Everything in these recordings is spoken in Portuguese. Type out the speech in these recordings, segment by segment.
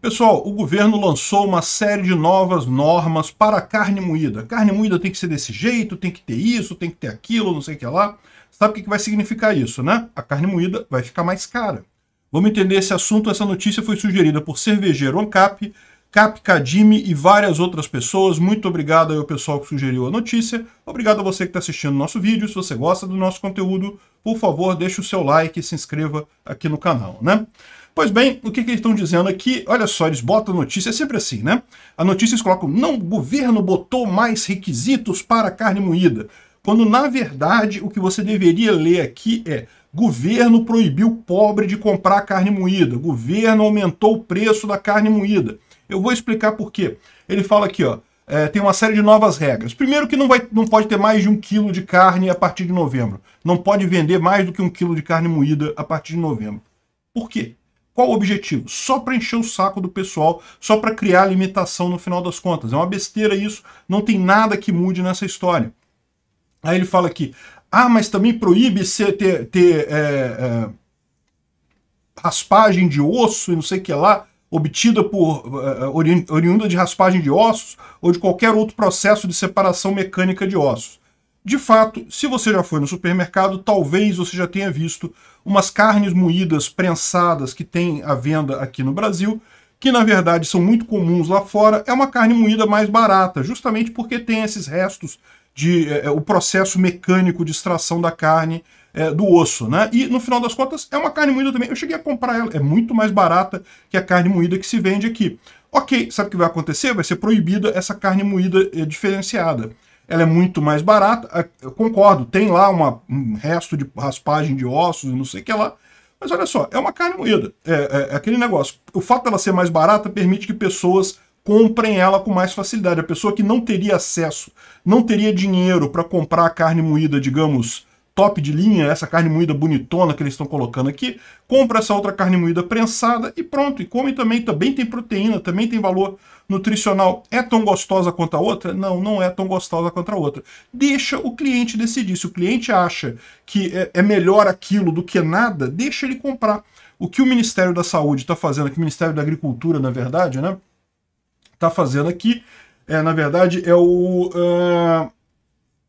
Pessoal, o governo lançou uma série de novas normas para a carne moída. carne moída tem que ser desse jeito, tem que ter isso, tem que ter aquilo, não sei o que lá. Sabe o que vai significar isso, né? A carne moída vai ficar mais cara. Vamos entender esse assunto. Essa notícia foi sugerida por Cervejeiro Ancap, Cap Cadime e várias outras pessoas. Muito obrigado ao pessoal que sugeriu a notícia. Obrigado a você que está assistindo o nosso vídeo. Se você gosta do nosso conteúdo, por favor, deixe o seu like e se inscreva aqui no canal, né? Pois bem, o que, que eles estão dizendo aqui? Olha só, eles botam a notícia, é sempre assim, né? A notícia eles colocam, não, o governo botou mais requisitos para a carne moída. Quando, na verdade, o que você deveria ler aqui é governo proibiu pobre de comprar carne moída, governo aumentou o preço da carne moída. Eu vou explicar por quê. Ele fala aqui, ó, é, tem uma série de novas regras. Primeiro que não, vai, não pode ter mais de um quilo de carne a partir de novembro. Não pode vender mais do que um quilo de carne moída a partir de novembro. Por quê? Qual o objetivo? Só para encher o saco do pessoal, só para criar limitação no final das contas. É uma besteira isso, não tem nada que mude nessa história. Aí ele fala aqui, ah, mas também proíbe ser, ter, ter é, é, raspagem de osso e não sei o que lá, obtida por é, é oriunda de raspagem de ossos ou de qualquer outro processo de separação mecânica de ossos. De fato, se você já foi no supermercado, talvez você já tenha visto umas carnes moídas, prensadas que tem à venda aqui no Brasil, que na verdade são muito comuns lá fora, é uma carne moída mais barata, justamente porque tem esses restos de é, é, o processo mecânico de extração da carne é, do osso, né? E no final das contas é uma carne moída também. Eu cheguei a comprar ela, é muito mais barata que a carne moída que se vende aqui. Ok, sabe o que vai acontecer? Vai ser proibida essa carne moída é, diferenciada ela é muito mais barata. É, eu concordo, tem lá uma, um resto de raspagem de ossos, não sei o que lá. Mas olha só, é uma carne moída. É, é, é, aquele negócio. O fato dela ser mais barata permite que pessoas comprem ela com mais facilidade. A pessoa que não teria acesso, não teria dinheiro para comprar a carne moída, digamos, top de linha, essa carne moída bonitona que eles estão colocando aqui, compra essa outra carne moída prensada e pronto, e come também, também tem proteína, também tem valor nutricional. É tão gostosa quanto a outra? Não, não é tão gostosa quanto a outra. Deixa o cliente decidir. Se o cliente acha que é, é melhor aquilo do que nada, deixa ele comprar. O que o Ministério da Saúde está fazendo, que o Ministério da Agricultura, na verdade, né, está fazendo aqui, é, na verdade, é o... Uh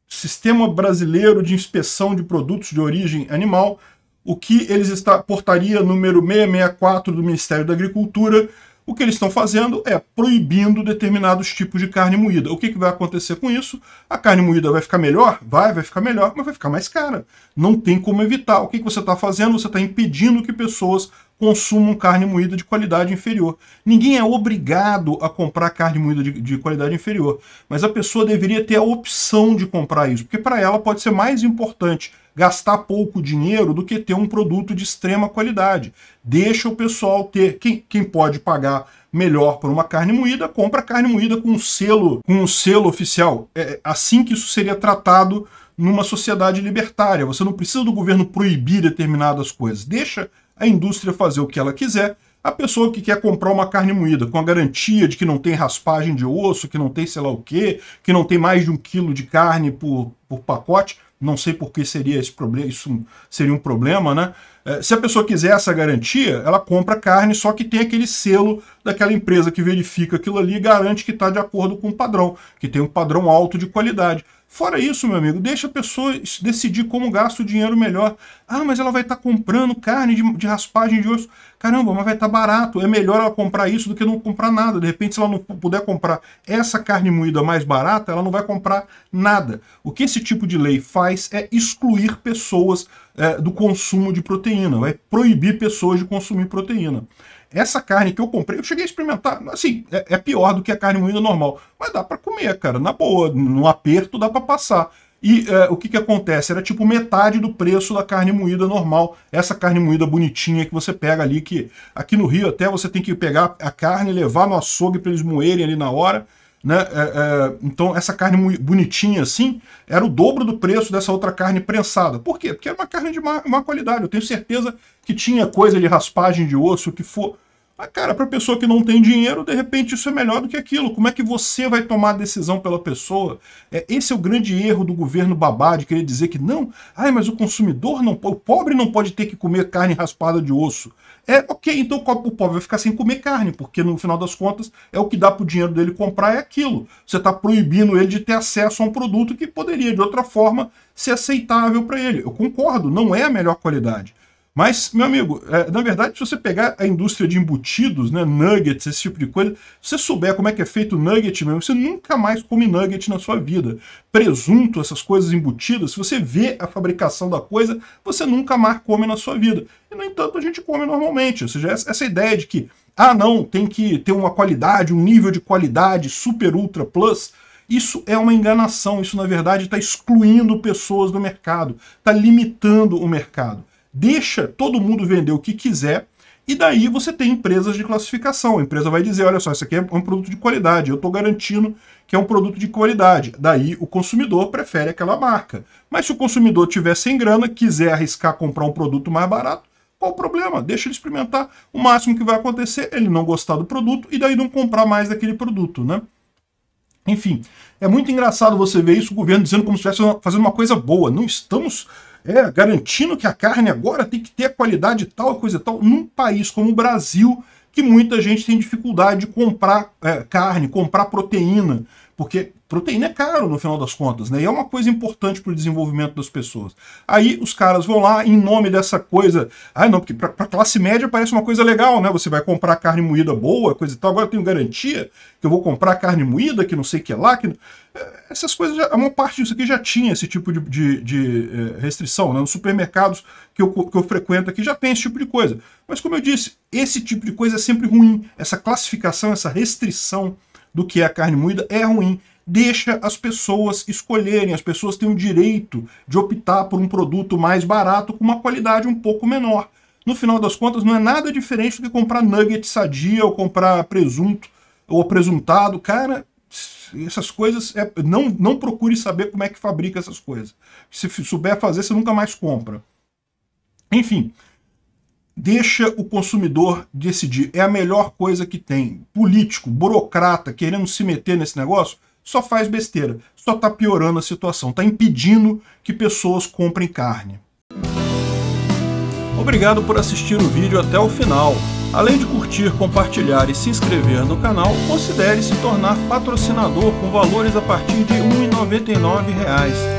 Sistema Brasileiro de Inspeção de Produtos de Origem Animal, o que eles está portaria número 664 do Ministério da Agricultura, o que eles estão fazendo é proibindo determinados tipos de carne moída. O que, que vai acontecer com isso? A carne moída vai ficar melhor? Vai, vai ficar melhor, mas vai ficar mais cara. Não tem como evitar. O que, que você está fazendo? Você está impedindo que pessoas consumam carne moída de qualidade inferior. Ninguém é obrigado a comprar carne moída de, de qualidade inferior, mas a pessoa deveria ter a opção de comprar isso, porque para ela pode ser mais importante gastar pouco dinheiro do que ter um produto de extrema qualidade. Deixa o pessoal ter. Quem, quem pode pagar melhor por uma carne moída, compra carne moída com um selo, com um selo oficial. É assim que isso seria tratado numa sociedade libertária. Você não precisa do governo proibir determinadas coisas. Deixa a indústria fazer o que ela quiser. A pessoa que quer comprar uma carne moída com a garantia de que não tem raspagem de osso, que não tem sei lá o quê, que não tem mais de um quilo de carne por, por pacote, não sei por que seria esse problema, isso seria um problema, né? É, se a pessoa quiser essa garantia, ela compra carne, só que tem aquele selo daquela empresa que verifica aquilo ali e garante que está de acordo com o padrão, que tem um padrão alto de qualidade. Fora isso, meu amigo, deixa a pessoa decidir como gasta o dinheiro melhor. Ah, mas ela vai estar tá comprando carne de, de, raspagem de osso. Caramba, mas vai estar tá barato. É melhor ela comprar isso do que não comprar nada. De repente, se ela não puder comprar essa carne moída mais barata, ela não vai comprar nada. O que esse tipo de lei faz é excluir pessoas é, do consumo de proteína, vai proibir pessoas de consumir proteína. Essa carne que eu comprei, eu cheguei a experimentar, assim, é, é pior do que a carne moída normal. Mas dá para comer, cara, na boa, no aperto dá para passar. E é, o que que acontece? Era tipo metade do preço da carne moída normal. Essa carne moída bonitinha que você pega ali, que aqui no Rio até você tem que pegar a carne, levar no açougue para eles moerem ali na hora né? É, é, então, essa carne bonitinha assim era o dobro do preço dessa outra carne prensada. Por quê? Porque era uma carne de má, má qualidade. Eu tenho certeza que tinha coisa de raspagem de osso, que for mas, ah, cara, para pessoa que não tem dinheiro, de repente isso é melhor do que aquilo. Como é que você vai tomar a decisão pela pessoa? É, esse é o grande erro do governo babá de querer dizer que não, ai, mas o consumidor não o pobre não pode ter que comer carne raspada de osso. É, ok, então o pobre vai ficar sem comer carne, porque no final das contas é o que dá para o dinheiro dele comprar, é aquilo. Você está proibindo ele de ter acesso a um produto que poderia, de outra forma, ser aceitável para ele. Eu concordo, não é a melhor qualidade. Mas, meu amigo, é, na verdade, se você pegar a indústria de embutidos, né, nuggets, esse tipo de coisa, se você souber como é que é feito nugget mesmo, você nunca mais come nugget na sua vida. Presunto, essas coisas embutidas, se você vê a fabricação da coisa, você nunca mais come na sua vida. E, no entanto, a gente come normalmente. Ou seja, essa ideia de que, ah, não, tem que ter uma qualidade, um nível de qualidade super, ultra, plus, isso é uma enganação, isso na verdade está excluindo pessoas do mercado, está limitando o mercado deixa todo mundo vender o que quiser, e daí você tem empresas de classificação. A empresa vai dizer, olha só, isso aqui é um produto de qualidade, eu estou garantindo que é um produto de qualidade. Daí o consumidor prefere aquela marca. Mas se o consumidor tiver sem grana, quiser arriscar comprar um produto mais barato, qual o problema? Deixa ele experimentar. O máximo que vai acontecer é ele não gostar do produto e daí não comprar mais daquele produto, né? Enfim, é muito engraçado você ver isso, o governo dizendo como se estivesse fazendo uma coisa boa. Não estamos é, garantindo que a carne agora tem que ter a qualidade tal, coisa tal, num país como o Brasil, que muita gente tem dificuldade de comprar é, carne, comprar proteína, porque proteína é caro no final das contas, né? E é uma coisa importante para o desenvolvimento das pessoas. Aí os caras vão lá em nome dessa coisa. Ah, não, porque para a classe média parece uma coisa legal, né? Você vai comprar carne moída boa, coisa e tal. Agora eu tenho garantia que eu vou comprar carne moída, que não sei o que lá. Que... É, essas coisas, já, uma parte disso aqui já tinha esse tipo de, de, de é, restrição, né? Nos supermercados que eu, que eu frequento aqui já tem esse tipo de coisa. Mas como eu disse, esse tipo de coisa é sempre ruim. Essa classificação, essa restrição do que é a carne moída é ruim. Deixa as pessoas escolherem, as pessoas têm o direito de optar por um produto mais barato com uma qualidade um pouco menor. No final das contas, não é nada diferente do que comprar nugget sadia ou comprar presunto ou presuntado. Cara, essas coisas, é, não, não procure saber como é que fabrica essas coisas. Se souber fazer, você nunca mais compra. Enfim, deixa o consumidor decidir. É a melhor coisa que tem. Político, burocrata, querendo se meter nesse negócio, só faz besteira. Só está piorando a situação. Está impedindo que pessoas comprem carne. Obrigado por assistir o vídeo até o final. Além de curtir, compartilhar e se inscrever no canal, considere se tornar patrocinador com valores a partir de R$ 1,99